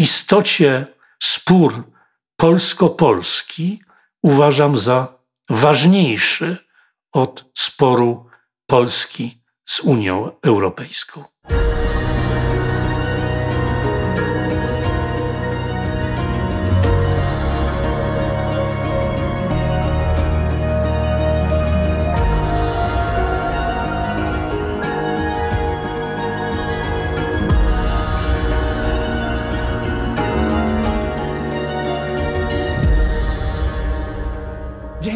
istocie spór polsko-polski uważam za ważniejszy od sporu Polski z Unią Europejską.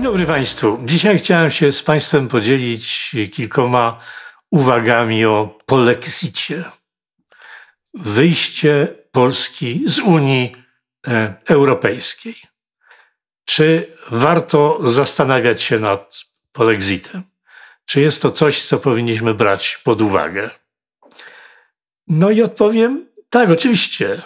dobry Państwu. Dzisiaj chciałem się z Państwem podzielić kilkoma uwagami o polexicie. Wyjście Polski z Unii e, Europejskiej. Czy warto zastanawiać się nad polexitem? Czy jest to coś, co powinniśmy brać pod uwagę? No i odpowiem, tak, oczywiście.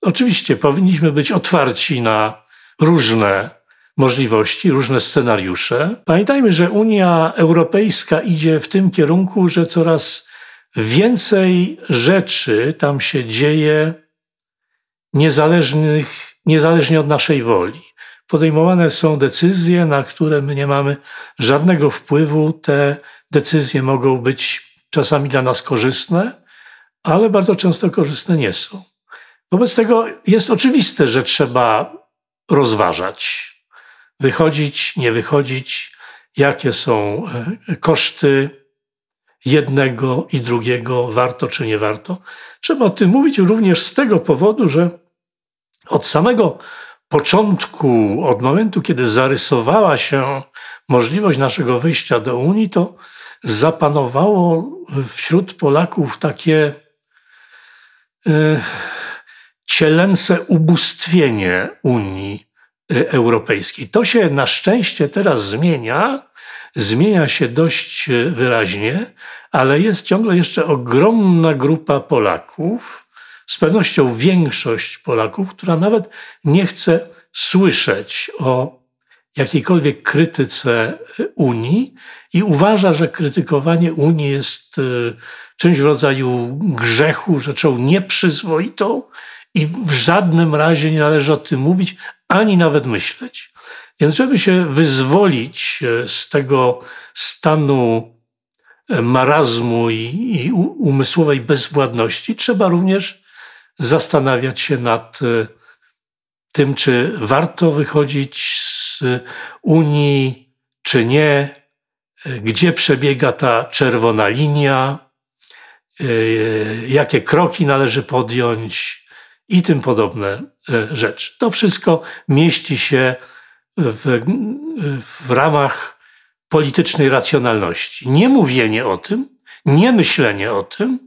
Oczywiście powinniśmy być otwarci na różne możliwości, różne scenariusze. Pamiętajmy, że Unia Europejska idzie w tym kierunku, że coraz więcej rzeczy tam się dzieje niezależnych, niezależnie od naszej woli. Podejmowane są decyzje, na które my nie mamy żadnego wpływu. Te decyzje mogą być czasami dla nas korzystne, ale bardzo często korzystne nie są. Wobec tego jest oczywiste, że trzeba rozważać, wychodzić, nie wychodzić, jakie są e, koszty jednego i drugiego, warto czy nie warto. Trzeba o tym mówić również z tego powodu, że od samego początku, od momentu, kiedy zarysowała się możliwość naszego wyjścia do Unii, to zapanowało wśród Polaków takie y, cielęce ubóstwienie Unii. E, europejskiej. To się na szczęście teraz zmienia, zmienia się dość e, wyraźnie, ale jest ciągle jeszcze ogromna grupa Polaków, z pewnością większość Polaków, która nawet nie chce słyszeć o jakiejkolwiek krytyce e, Unii i uważa, że krytykowanie Unii jest czymś w rodzaju grzechu, rzeczą nieprzyzwoitą i w żadnym razie nie należy o tym mówić, ani nawet myśleć. Więc, żeby się wyzwolić e, z tego stanu e, marazmu i, i umysłowej bezwładności, trzeba również zastanawiać się nad e, tym, czy warto wychodzić z Unii, czy nie, gdzie przebiega ta czerwona linia, jakie kroki należy podjąć, i tym podobne e, rzeczy. To wszystko mieści się w, w ramach politycznej racjonalności. Nie mówienie o tym, nie myślenie o tym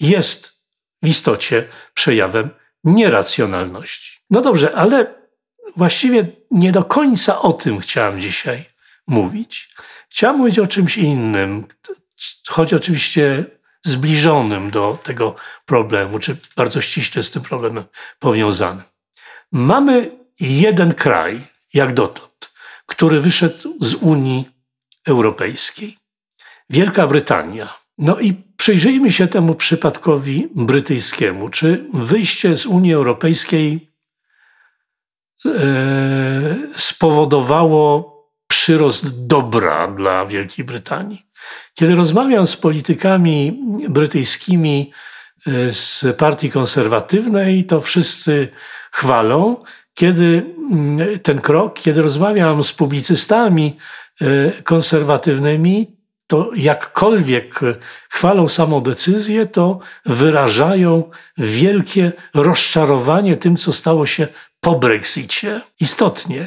jest w istocie przejawem nieracjonalności. No dobrze, ale właściwie nie do końca o tym chciałem dzisiaj mówić. Chciałem mówić o czymś innym, choć oczywiście zbliżonym do tego problemu, czy bardzo ściśle z tym problemem powiązanym. Mamy jeden kraj, jak dotąd, który wyszedł z Unii Europejskiej. Wielka Brytania. No i przyjrzyjmy się temu przypadkowi brytyjskiemu. Czy wyjście z Unii Europejskiej e, spowodowało przyrost dobra dla Wielkiej Brytanii. Kiedy rozmawiam z politykami brytyjskimi e, z partii konserwatywnej, to wszyscy chwalą. Kiedy mm, ten krok, kiedy rozmawiam z publicystami e, konserwatywnymi, to jakkolwiek chwalą samą decyzję, to wyrażają wielkie rozczarowanie tym, co stało się po Brexicie. Istotnie,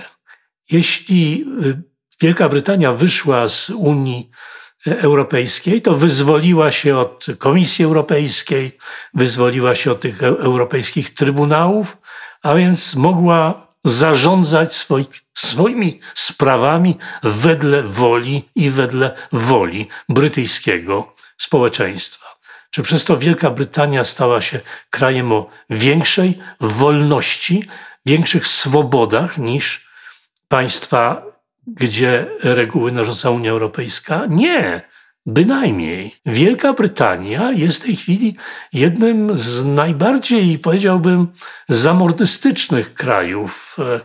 jeśli y, Wielka Brytania wyszła z Unii Europejskiej, to wyzwoliła się od Komisji Europejskiej, wyzwoliła się od tych europejskich trybunałów, a więc mogła zarządzać swoi, swoimi sprawami wedle woli i wedle woli brytyjskiego społeczeństwa. Czy przez to Wielka Brytania stała się krajem o większej wolności, większych swobodach niż państwa gdzie reguły narzuca Unia Europejska? Nie. Bynajmniej. Wielka Brytania jest w tej chwili jednym z najbardziej, powiedziałbym, zamordystycznych krajów e,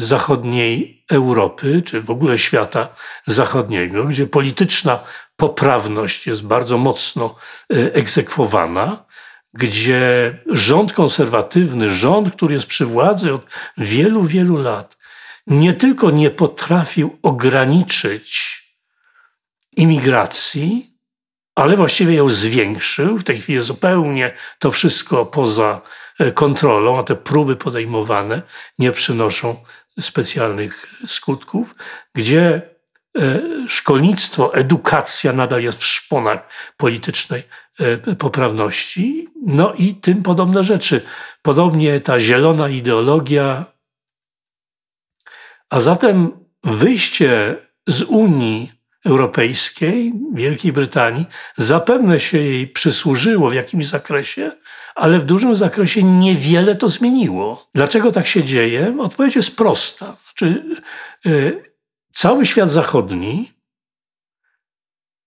zachodniej Europy, czy w ogóle świata zachodniego, gdzie polityczna poprawność jest bardzo mocno e, egzekwowana, gdzie rząd konserwatywny, rząd, który jest przy władzy od wielu, wielu lat, nie tylko nie potrafił ograniczyć imigracji, ale właściwie ją zwiększył. W tej chwili zupełnie to wszystko poza e, kontrolą, a te próby podejmowane nie przynoszą specjalnych skutków, gdzie e, szkolnictwo, edukacja nadal jest w szponach politycznej e, poprawności, no i tym podobne rzeczy. Podobnie ta zielona ideologia a zatem wyjście z Unii Europejskiej, Wielkiej Brytanii, zapewne się jej przysłużyło w jakimś zakresie, ale w dużym zakresie niewiele to zmieniło. Dlaczego tak się dzieje? Odpowiedź jest prosta. Znaczy, yy, cały świat zachodni,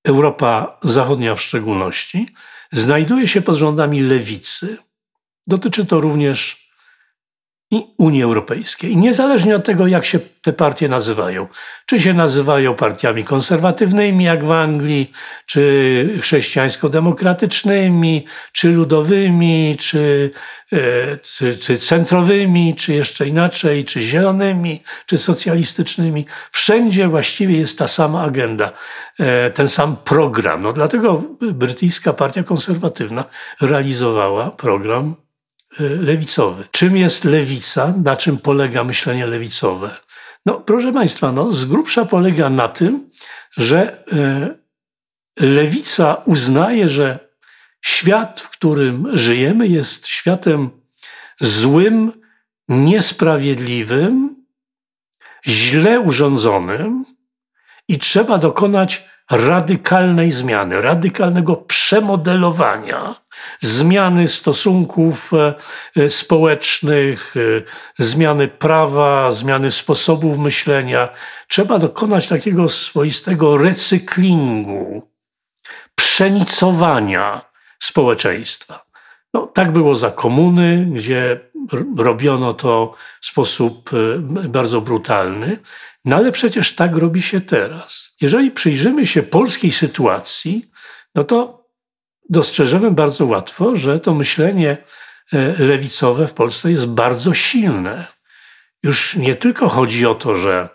Europa Zachodnia w szczególności, znajduje się pod rządami lewicy. Dotyczy to również i Unii Europejskiej. Niezależnie od tego, jak się te partie nazywają. Czy się nazywają partiami konserwatywnymi, jak w Anglii, czy chrześcijańsko-demokratycznymi, czy ludowymi, czy, e, czy, czy centrowymi, czy jeszcze inaczej, czy zielonymi, czy socjalistycznymi. Wszędzie właściwie jest ta sama agenda, e, ten sam program. No, dlatego brytyjska partia konserwatywna realizowała program Y, lewicowy. Czym jest lewica? Na czym polega myślenie lewicowe? No, proszę Państwa, no, z grubsza polega na tym, że y, lewica uznaje, że świat, w którym żyjemy, jest światem złym, niesprawiedliwym, źle urządzonym i trzeba dokonać radykalnej zmiany, radykalnego przemodelowania, zmiany stosunków e, e, społecznych, e, zmiany prawa, zmiany sposobów myślenia. Trzeba dokonać takiego swoistego recyklingu, przenicowania społeczeństwa. No, tak było za komuny, gdzie robiono to w sposób e, bardzo brutalny, no ale przecież tak robi się teraz. Jeżeli przyjrzymy się polskiej sytuacji, no to dostrzeżemy bardzo łatwo, że to myślenie e, lewicowe w Polsce jest bardzo silne. Już nie tylko chodzi o to, że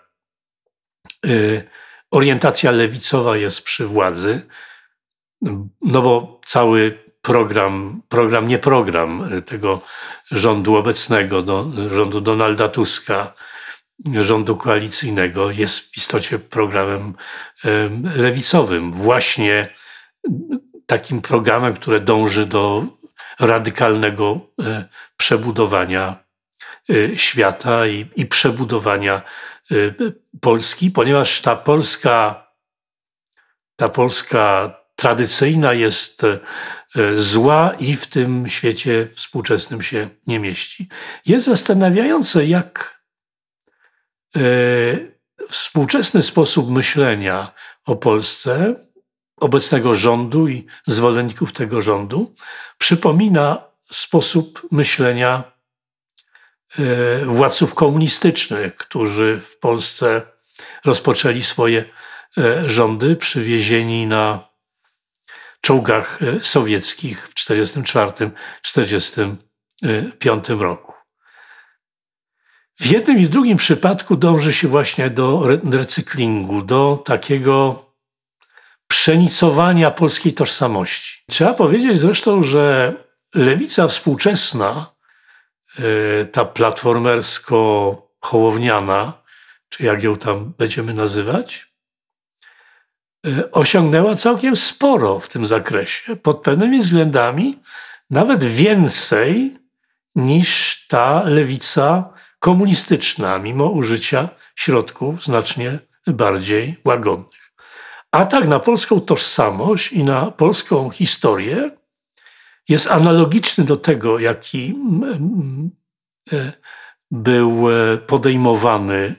y, orientacja lewicowa jest przy władzy, no bo cały program, program nie program e, tego rządu obecnego, do, rządu Donalda Tuska, rządu koalicyjnego jest w istocie programem lewicowym, właśnie takim programem, który dąży do radykalnego e, przebudowania e, świata i, i przebudowania Polski, ponieważ ta Polska, ta Polska tradycyjna jest e, zła i w tym świecie współczesnym się nie mieści. Jest zastanawiające, jak e, współczesny sposób myślenia o Polsce, obecnego rządu i zwolenników tego rządu, przypomina sposób myślenia e, władców komunistycznych, którzy w Polsce rozpoczęli swoje rządy, przywiezieni na czołgach e, sowieckich w 1944-1945 e, roku. W jednym i drugim przypadku dąży się właśnie do recyklingu, do takiego przenicowania polskiej tożsamości. Trzeba powiedzieć zresztą, że lewica współczesna, e, ta platformersko-hołowniana, czy jak ją tam będziemy nazywać, E, osiągnęła całkiem sporo w tym zakresie. Pod pewnymi względami nawet więcej niż ta lewica komunistyczna, mimo użycia środków znacznie bardziej łagodnych. Atak na polską tożsamość i na polską historię jest analogiczny do tego, jaki mm, e, był e, podejmowany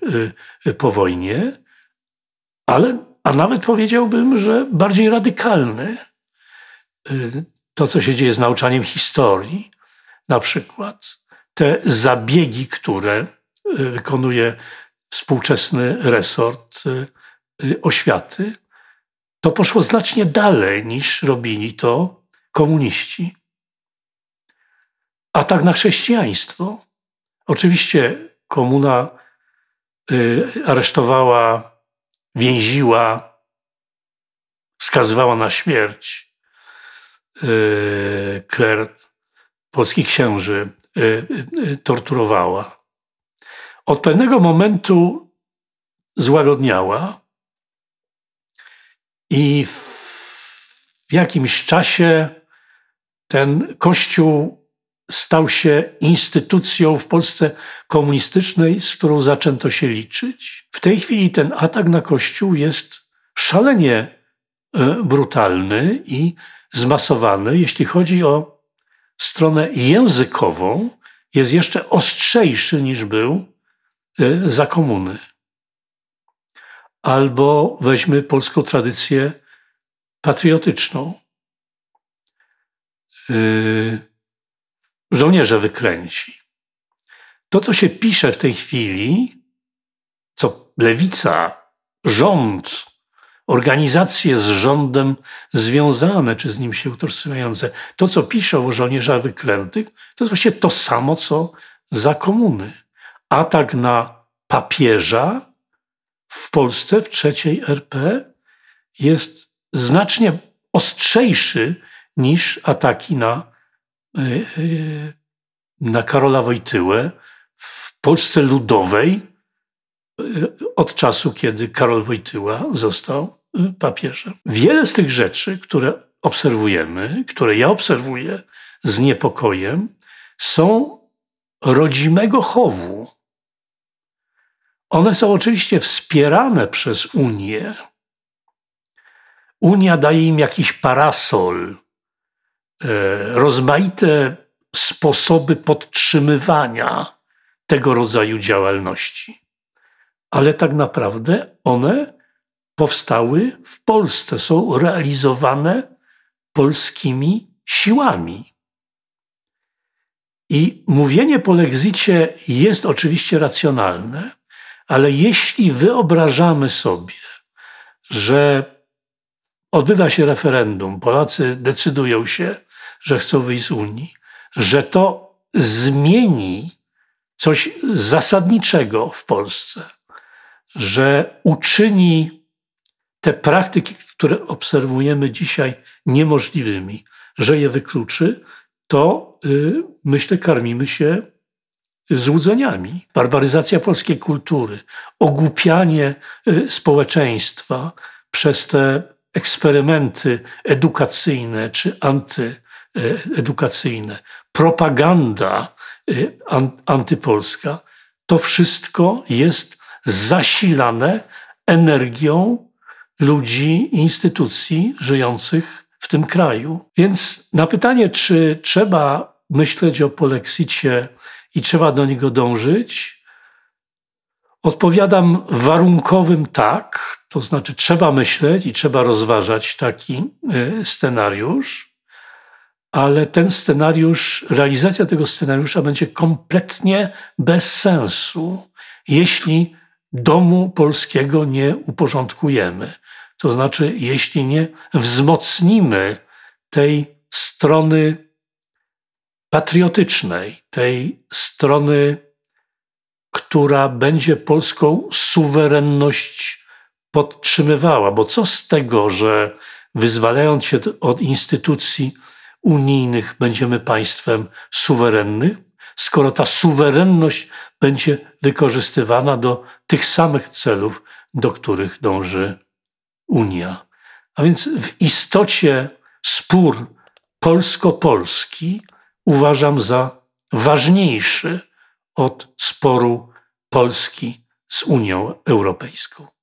po wojnie, ale a nawet powiedziałbym, że bardziej radykalny. Y, to, co się dzieje z nauczaniem historii, na przykład, te zabiegi, które y, wykonuje współczesny resort y, oświaty, to poszło znacznie dalej niż robili to komuniści. tak na chrześcijaństwo. Oczywiście komuna aresztowała więziła, skazywała na śmierć kler y, polskich księży, y, y, torturowała. Od pewnego momentu złagodniała i w jakimś czasie ten kościół stał się instytucją w Polsce komunistycznej, z którą zaczęto się liczyć. W tej chwili ten atak na Kościół jest szalenie e, brutalny i zmasowany. Jeśli chodzi o stronę językową, jest jeszcze ostrzejszy niż był e, za komuny. Albo weźmy polską tradycję patriotyczną. Yy żołnierze wyklęci. To, co się pisze w tej chwili, co lewica, rząd, organizacje z rządem związane, czy z nim się utożsamiające, to, co piszą o żołnierzach wyklętych, to jest właśnie to samo, co za komuny. Atak na papieża w Polsce w trzeciej RP jest znacznie ostrzejszy niż ataki na E, e, na Karola Wojtyłę w Polsce Ludowej e, od czasu, kiedy Karol Wojtyła został papieżem. Wiele z tych rzeczy, które obserwujemy, które ja obserwuję z niepokojem, są rodzimego chowu. One są oczywiście wspierane przez Unię. Unia daje im jakiś parasol, E, rozmaite sposoby podtrzymywania tego rodzaju działalności. Ale tak naprawdę one powstały w Polsce, są realizowane polskimi siłami. I mówienie po Lexicie jest oczywiście racjonalne, ale jeśli wyobrażamy sobie, że odbywa się referendum, Polacy decydują się że chcą wyjść z Unii, że to zmieni coś zasadniczego w Polsce, że uczyni te praktyki, które obserwujemy dzisiaj, niemożliwymi, że je wykluczy, to y, myślę, karmimy się złudzeniami. Barbaryzacja polskiej kultury, ogłupianie y, społeczeństwa przez te eksperymenty edukacyjne czy anty E, edukacyjne, propaganda e, antypolska, to wszystko jest zasilane energią ludzi, instytucji żyjących w tym kraju. Więc na pytanie, czy trzeba myśleć o polexicie i trzeba do niego dążyć, odpowiadam warunkowym tak, to znaczy trzeba myśleć i trzeba rozważać taki e, scenariusz ale ten scenariusz, realizacja tego scenariusza będzie kompletnie bez sensu, jeśli domu polskiego nie uporządkujemy. To znaczy, jeśli nie wzmocnimy tej strony patriotycznej, tej strony, która będzie polską suwerenność podtrzymywała. Bo co z tego, że wyzwalając się od instytucji, unijnych będziemy państwem suwerennym, skoro ta suwerenność będzie wykorzystywana do tych samych celów, do których dąży Unia. A więc w istocie spór polsko-polski uważam za ważniejszy od sporu Polski z Unią Europejską.